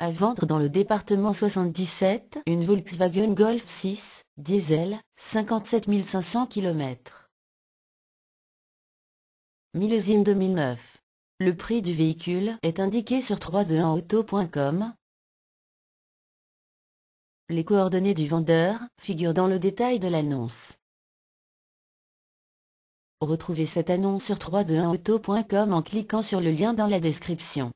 à vendre dans le département 77 une Volkswagen Golf 6, diesel, 57 500 km. Millésime 2009. Le prix du véhicule est indiqué sur 321auto.com. Les coordonnées du vendeur figurent dans le détail de l'annonce. Retrouvez cette annonce sur 321auto.com en cliquant sur le lien dans la description.